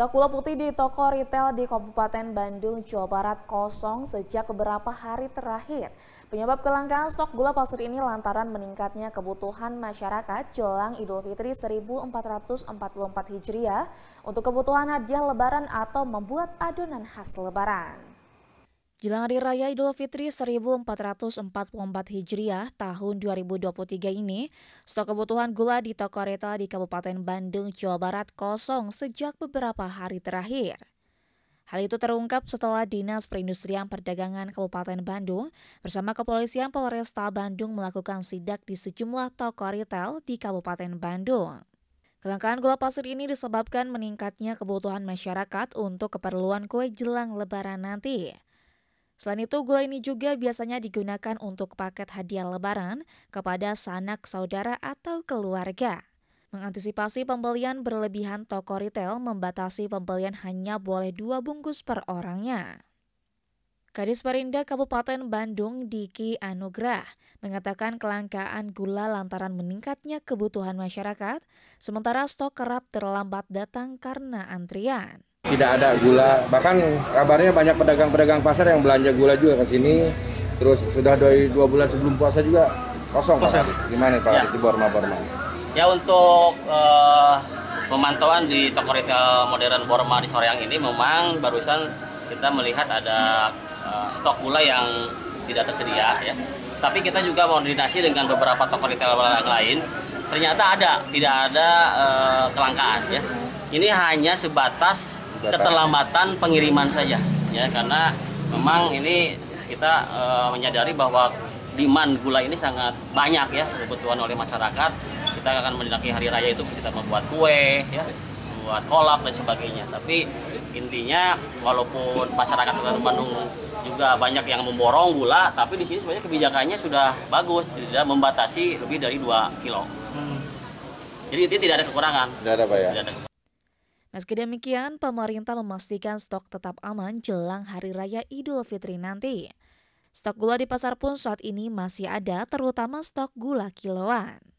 Stok gula putih di toko retail di Kabupaten Bandung, Jawa Barat kosong sejak beberapa hari terakhir. Penyebab kelangkaan stok gula pasir ini lantaran meningkatnya kebutuhan masyarakat jelang Idul Fitri 1444 Hijriah untuk kebutuhan hadiah lebaran atau membuat adonan khas lebaran. Jelang Hari Raya Idul Fitri 1444 Hijriah tahun 2023 ini, stok kebutuhan gula di toko retail di Kabupaten Bandung, Jawa Barat kosong sejak beberapa hari terakhir. Hal itu terungkap setelah Dinas Perindustrian Perdagangan Kabupaten Bandung bersama Kepolisian Polresta Bandung melakukan sidak di sejumlah toko retail di Kabupaten Bandung. Kelangkaan gula pasir ini disebabkan meningkatnya kebutuhan masyarakat untuk keperluan kue jelang lebaran nanti. Selain itu, gula ini juga biasanya digunakan untuk paket hadiah lebaran kepada sanak saudara atau keluarga. Mengantisipasi pembelian berlebihan toko retail membatasi pembelian hanya boleh dua bungkus per orangnya. Kadis Perindah Kabupaten Bandung Diki Anugrah mengatakan kelangkaan gula lantaran meningkatnya kebutuhan masyarakat, sementara stok kerap terlambat datang karena antrian. Tidak ada gula, bahkan kabarnya banyak pedagang-pedagang pasar yang belanja gula juga ke sini. Terus sudah dari dua bulan sebelum puasa juga kosong. kosong. Pak. Gimana Pak ya. di Borma Borma? Ya untuk uh, pemantauan di toko retail modern Borma di Soreang ini memang barusan kita melihat ada uh, stok gula yang tidak tersedia ya. Tapi kita juga koordinasi dengan beberapa toko retail lain. Ternyata ada, tidak ada uh, kelangkaan ya. Ini hanya sebatas keterlambatan pengiriman saja ya karena memang ini kita e, menyadari bahwa demand gula ini sangat banyak ya kebutuhan oleh masyarakat kita akan mendaki hari raya itu kita membuat kue ya buat kolak dan sebagainya tapi intinya walaupun masyarakat Kota Bandung juga banyak yang memborong gula tapi di sini sebenarnya kebijakannya sudah bagus tidak membatasi lebih dari 2 kilo hmm. jadi itu tidak ada kekurangan tidak ada pak ya Meski demikian, pemerintah memastikan stok tetap aman jelang Hari Raya Idul Fitri nanti. Stok gula di pasar pun saat ini masih ada, terutama stok gula kiloan.